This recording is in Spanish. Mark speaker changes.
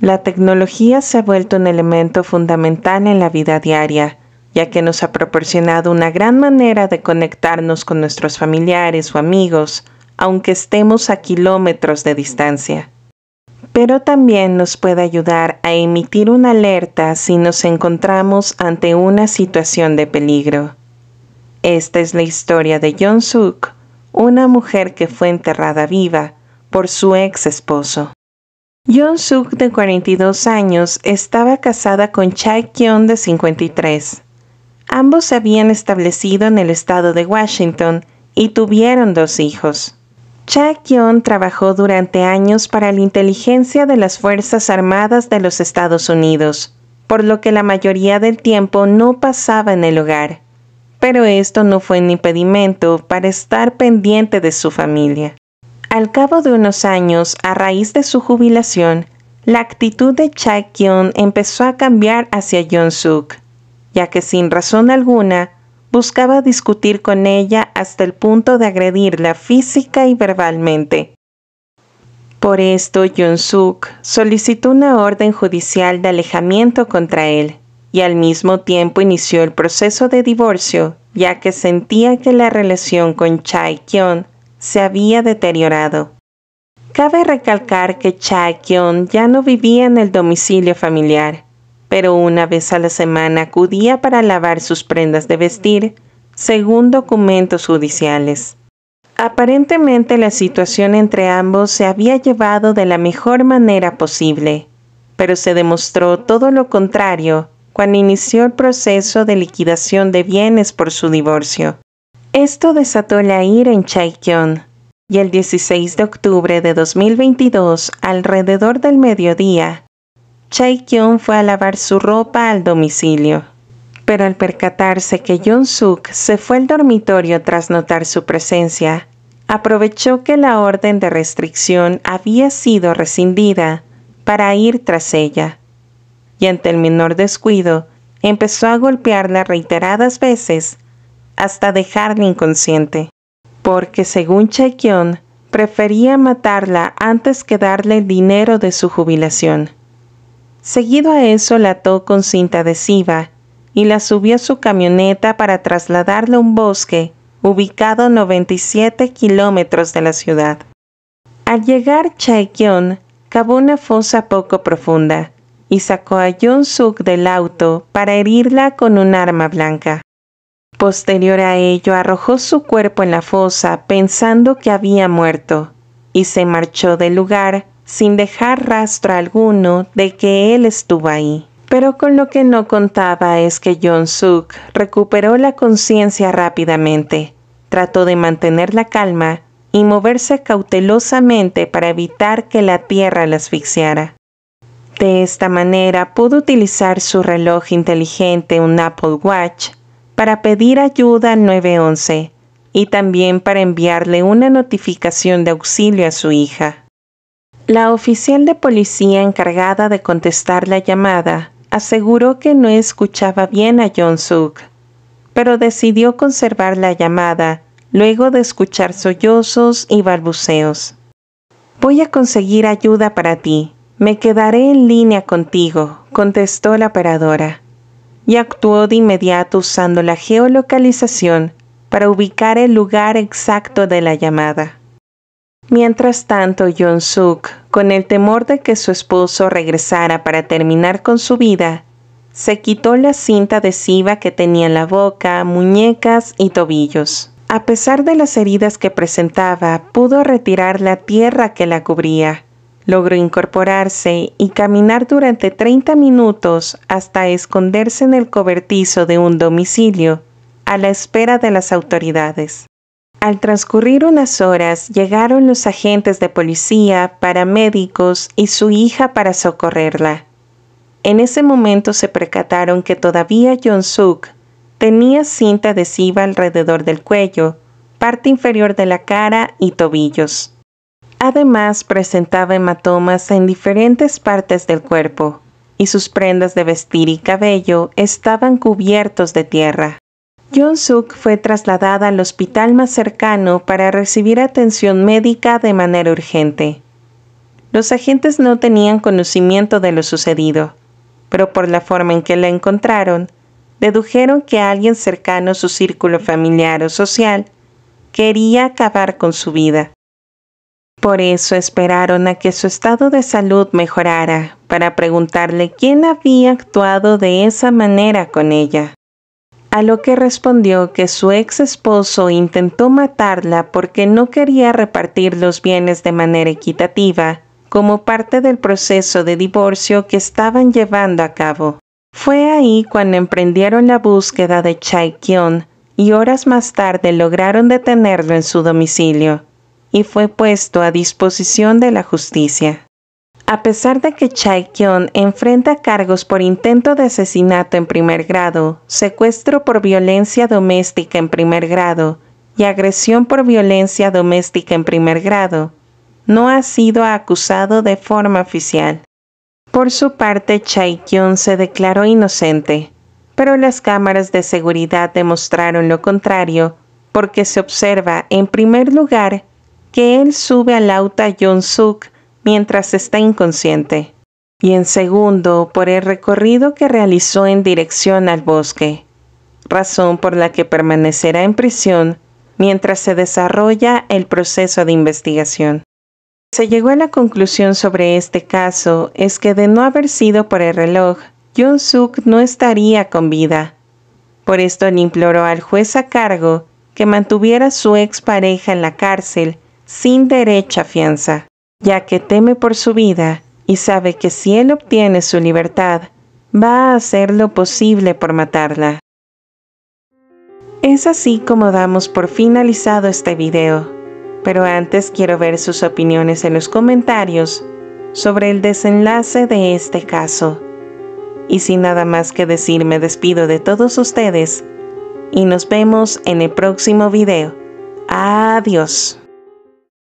Speaker 1: La tecnología se ha vuelto un elemento fundamental en la vida diaria, ya que nos ha proporcionado una gran manera de conectarnos con nuestros familiares o amigos, aunque estemos a kilómetros de distancia. Pero también nos puede ayudar a emitir una alerta si nos encontramos ante una situación de peligro. Esta es la historia de John Suk, una mujer que fue enterrada viva por su ex esposo. Yon Suk, de 42 años, estaba casada con Chai de 53. Ambos se habían establecido en el estado de Washington y tuvieron dos hijos. Cha trabajó durante años para la inteligencia de las Fuerzas Armadas de los Estados Unidos, por lo que la mayoría del tiempo no pasaba en el hogar. Pero esto no fue un impedimento para estar pendiente de su familia. Al cabo de unos años, a raíz de su jubilación, la actitud de Cha Kyun empezó a cambiar hacia yoon Suk, ya que sin razón alguna buscaba discutir con ella hasta el punto de agredirla física y verbalmente. Por esto, yon Suk solicitó una orden judicial de alejamiento contra él y al mismo tiempo inició el proceso de divorcio, ya que sentía que la relación con Cha Kyung se había deteriorado. Cabe recalcar que Cha Kyung ya no vivía en el domicilio familiar, pero una vez a la semana acudía para lavar sus prendas de vestir, según documentos judiciales. Aparentemente la situación entre ambos se había llevado de la mejor manera posible, pero se demostró todo lo contrario cuando inició el proceso de liquidación de bienes por su divorcio. Esto desató la ira en kyung y el 16 de octubre de 2022, alrededor del mediodía, Kyung fue a lavar su ropa al domicilio. Pero al percatarse que Jung-suk se fue al dormitorio tras notar su presencia, aprovechó que la orden de restricción había sido rescindida para ir tras ella. Y ante el menor descuido, empezó a golpearla reiteradas veces hasta dejarla inconsciente, porque según Chaekyon, prefería matarla antes que darle el dinero de su jubilación. Seguido a eso la ató con cinta adhesiva y la subió a su camioneta para trasladarla a un bosque ubicado a 97 kilómetros de la ciudad. Al llegar Chaekyon cavó una fosa poco profunda y sacó a Jung-suk del auto para herirla con un arma blanca. Posterior a ello arrojó su cuerpo en la fosa pensando que había muerto, y se marchó del lugar sin dejar rastro alguno de que él estuvo ahí. Pero con lo que no contaba es que John Suk recuperó la conciencia rápidamente, trató de mantener la calma y moverse cautelosamente para evitar que la tierra la asfixiara. De esta manera pudo utilizar su reloj inteligente, un Apple Watch, para pedir ayuda al 911 y también para enviarle una notificación de auxilio a su hija. La oficial de policía encargada de contestar la llamada aseguró que no escuchaba bien a John Suk, pero decidió conservar la llamada luego de escuchar sollozos y balbuceos. Voy a conseguir ayuda para ti. Me quedaré en línea contigo, contestó la operadora y actuó de inmediato usando la geolocalización para ubicar el lugar exacto de la llamada. Mientras tanto, John Suk, con el temor de que su esposo regresara para terminar con su vida, se quitó la cinta adhesiva que tenía en la boca, muñecas y tobillos. A pesar de las heridas que presentaba, pudo retirar la tierra que la cubría Logró incorporarse y caminar durante 30 minutos hasta esconderse en el cobertizo de un domicilio, a la espera de las autoridades. Al transcurrir unas horas llegaron los agentes de policía, paramédicos y su hija para socorrerla. En ese momento se percataron que todavía John suk tenía cinta adhesiva alrededor del cuello, parte inferior de la cara y tobillos. Además presentaba hematomas en diferentes partes del cuerpo, y sus prendas de vestir y cabello estaban cubiertos de tierra. John Suk fue trasladada al hospital más cercano para recibir atención médica de manera urgente. Los agentes no tenían conocimiento de lo sucedido, pero por la forma en que la encontraron, dedujeron que alguien cercano a su círculo familiar o social quería acabar con su vida. Por eso esperaron a que su estado de salud mejorara para preguntarle quién había actuado de esa manera con ella. A lo que respondió que su ex esposo intentó matarla porque no quería repartir los bienes de manera equitativa como parte del proceso de divorcio que estaban llevando a cabo. Fue ahí cuando emprendieron la búsqueda de Chai Kyon y horas más tarde lograron detenerlo en su domicilio y fue puesto a disposición de la justicia. A pesar de que Kyon enfrenta cargos por intento de asesinato en primer grado, secuestro por violencia doméstica en primer grado y agresión por violencia doméstica en primer grado, no ha sido acusado de forma oficial. Por su parte, Kyon se declaró inocente, pero las cámaras de seguridad demostraron lo contrario, porque se observa, en primer lugar, que él sube al auta Jung-Suk mientras está inconsciente, y en segundo por el recorrido que realizó en dirección al bosque, razón por la que permanecerá en prisión mientras se desarrolla el proceso de investigación. Se llegó a la conclusión sobre este caso es que de no haber sido por el reloj, John suk no estaría con vida. Por esto le imploró al juez a cargo que mantuviera a su expareja en la cárcel sin derecha fianza, ya que teme por su vida y sabe que si él obtiene su libertad, va a hacer lo posible por matarla. Es así como damos por finalizado este video, pero antes quiero ver sus opiniones en los comentarios sobre el desenlace de este caso. Y sin nada más que decir me despido de todos ustedes y nos vemos en el próximo video. Adiós.